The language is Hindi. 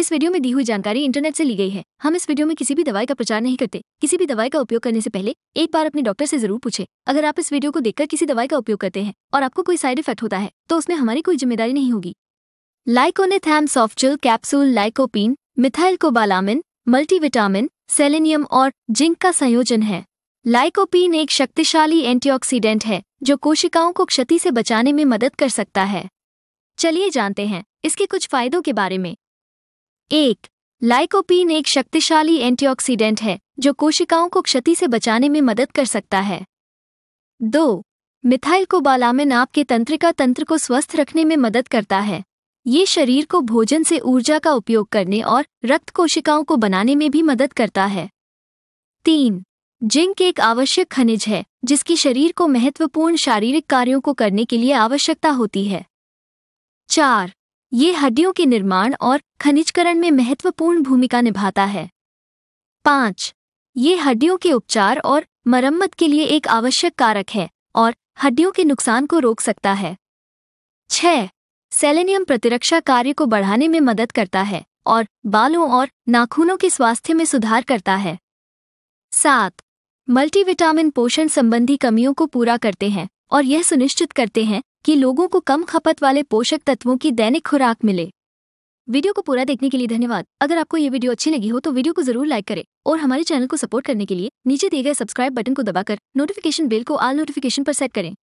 इस वीडियो में दी हुई जानकारी इंटरनेट से ली गई है हम इस वीडियो में किसी भी दवाई का प्रचार नहीं करते किसी भी दवाई का उपयोग करने से पहले एक बार अपने डॉक्टर से जरूर पूछे अगर आप इस वीडियो को देखकर किसी दवाई का उपयोग करते हैं और आपको कोई साइड इफेक्ट होता है तो उसमें हमारी कोई जिम्मेदारी नहीं होगी लाइकोनेथैम सॉफ्टचिल capsule lycopene methyl cobalamin multivitamin selenium और जिंक का संयोजन है लाइकोपीन एक शक्तिशाली एंटीऑक्सीडेंट है जो कोशिकाओं को क्षति से बचाने में मदद कर सकता है चलिए जानते हैं इसके कुछ फायदों के बारे में एक लाइकोपीन एक शक्तिशाली एंटीऑक्सीडेंट है जो कोशिकाओं को क्षति से बचाने में मदद कर सकता है दो मिथाइल को बालामिन आपके तंत्रिका तंत्र को स्वस्थ रखने में मदद करता है ये शरीर को भोजन से ऊर्जा का उपयोग करने और रक्त कोशिकाओं को बनाने में भी मदद करता है तीन जिंक एक आवश्यक खनिज है जिसकी शरीर को महत्वपूर्ण शारीरिक कार्यों को करने के लिए आवश्यकता होती है चार ये हड्डियों के निर्माण और खनिजकरण में महत्वपूर्ण भूमिका निभाता है पाँच ये हड्डियों के उपचार और मरम्मत के लिए एक आवश्यक कारक है और हड्डियों के नुकसान को रोक सकता है छह सेलेनियम प्रतिरक्षा कार्य को बढ़ाने में मदद करता है और बालों और नाखूनों के स्वास्थ्य में सुधार करता है सात मल्टीविटामिन पोषण संबंधी कमियों को पूरा करते हैं और यह सुनिश्चित करते हैं कि लोगों को कम खपत वाले पोषक तत्वों की दैनिक खुराक मिले वीडियो को पूरा देखने के लिए धन्यवाद अगर आपको ये वीडियो अच्छी लगी हो तो वीडियो को जरूर लाइक करें और हमारे चैनल को सपोर्ट करने के लिए नीचे दिए गए सब्सक्राइब बटन को दबाकर नोटिफिकेशन बेल को आल नोटिफिकेशन पर सेट करें